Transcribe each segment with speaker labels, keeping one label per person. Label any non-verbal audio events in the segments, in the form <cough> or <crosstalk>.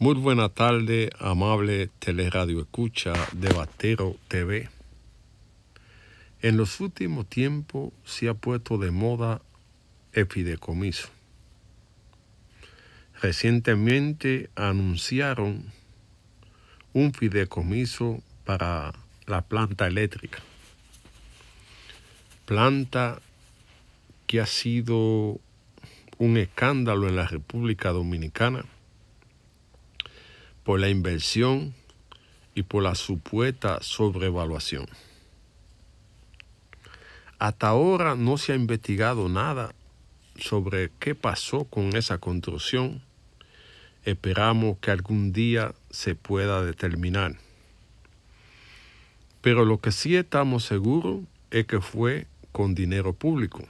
Speaker 1: Muy buena tarde, amable teleradio escucha de Batero TV. En los últimos tiempos se ha puesto de moda el fideicomiso. Recientemente anunciaron un fideicomiso para la planta eléctrica. Planta que ha sido un escándalo en la República Dominicana por la inversión y por la supuesta sobrevaluación. Hasta ahora no se ha investigado nada sobre qué pasó con esa construcción. Esperamos que algún día se pueda determinar. Pero lo que sí estamos seguros es que fue con dinero público.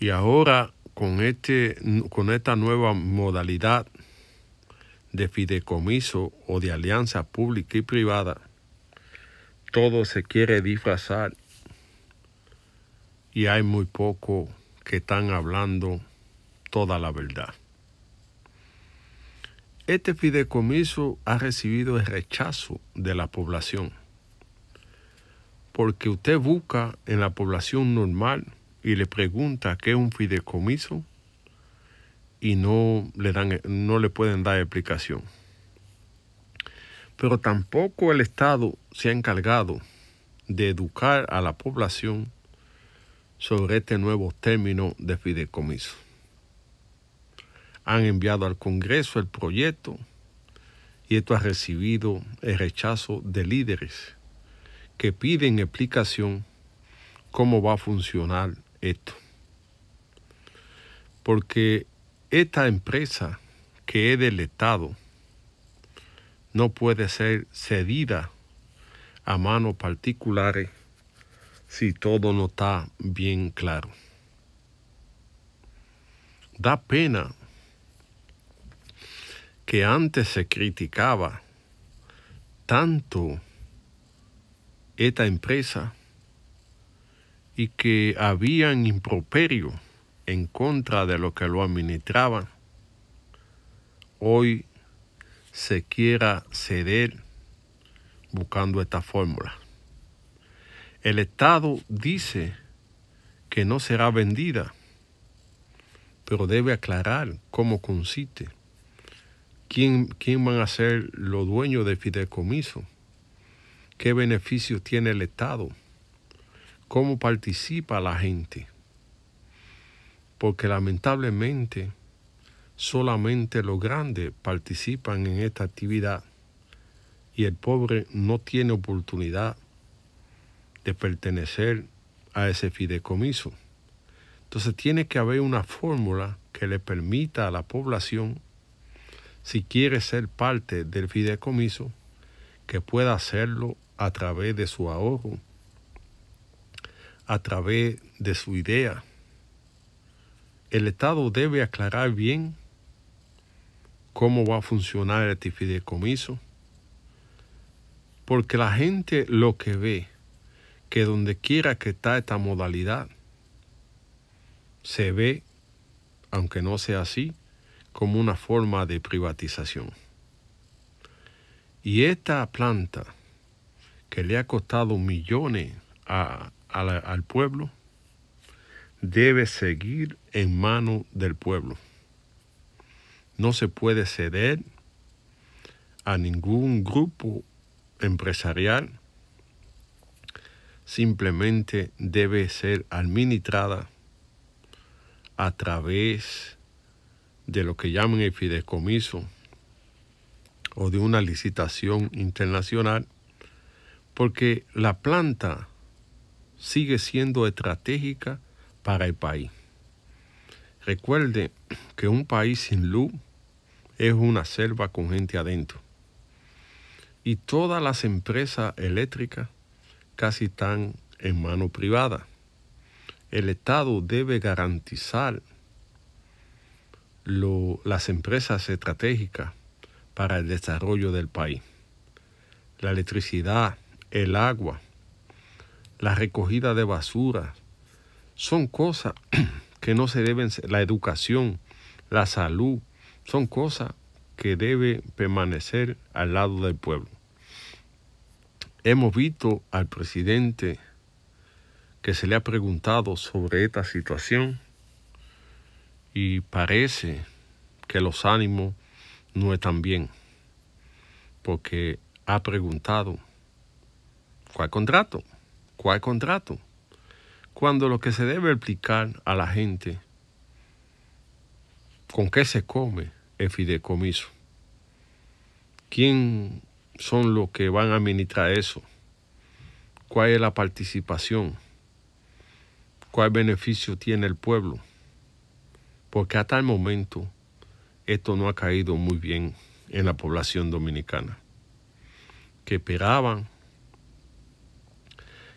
Speaker 1: Y ahora con, este, con esta nueva modalidad de fideicomiso o de alianza pública y privada, todo se quiere disfrazar y hay muy poco que están hablando toda la verdad. Este fideicomiso ha recibido el rechazo de la población, porque usted busca en la población normal y le pregunta qué es un fideicomiso y no le, dan, no le pueden dar explicación. Pero tampoco el Estado se ha encargado de educar a la población sobre este nuevo término de fideicomiso. Han enviado al Congreso el proyecto y esto ha recibido el rechazo de líderes que piden explicación cómo va a funcionar esto. Porque esta empresa que he deletado no puede ser cedida a manos particulares si todo no está bien claro. Da pena que antes se criticaba tanto esta empresa y que habían improperio en contra de lo que lo administraban, hoy se quiera ceder buscando esta fórmula. El Estado dice que no será vendida, pero debe aclarar cómo consiste, quién, quién van a ser los dueños de fideicomiso, qué beneficios tiene el Estado, cómo participa la gente porque lamentablemente solamente los grandes participan en esta actividad y el pobre no tiene oportunidad de pertenecer a ese fideicomiso. Entonces tiene que haber una fórmula que le permita a la población, si quiere ser parte del fideicomiso, que pueda hacerlo a través de su ahorro, a través de su idea el Estado debe aclarar bien cómo va a funcionar este fideicomiso, porque la gente lo que ve, que donde quiera que está esta modalidad, se ve, aunque no sea así, como una forma de privatización. Y esta planta, que le ha costado millones al pueblo, debe seguir en manos del pueblo. No se puede ceder a ningún grupo empresarial. Simplemente debe ser administrada a través de lo que llaman el fideicomiso o de una licitación internacional, porque la planta sigue siendo estratégica para el país. Recuerde que un país sin luz es una selva con gente adentro. Y todas las empresas eléctricas casi están en mano privada. El Estado debe garantizar las empresas estratégicas para el desarrollo del país. La electricidad, el agua, la recogida de basura, son cosas <clears throat> que no se deben, la educación, la salud, son cosas que deben permanecer al lado del pueblo. Hemos visto al presidente que se le ha preguntado sobre esta situación y parece que los ánimos no están bien, porque ha preguntado, ¿cuál contrato? ¿Cuál contrato? cuando lo que se debe explicar a la gente con qué se come el fideicomiso, quién son los que van a administrar eso, cuál es la participación, cuál beneficio tiene el pueblo, porque hasta el momento esto no ha caído muy bien en la población dominicana, que esperaban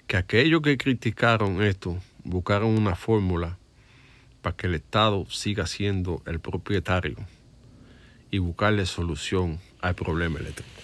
Speaker 1: que aquellos que criticaron esto buscaron una fórmula para que el Estado siga siendo el propietario y buscarle solución al problema eléctrico.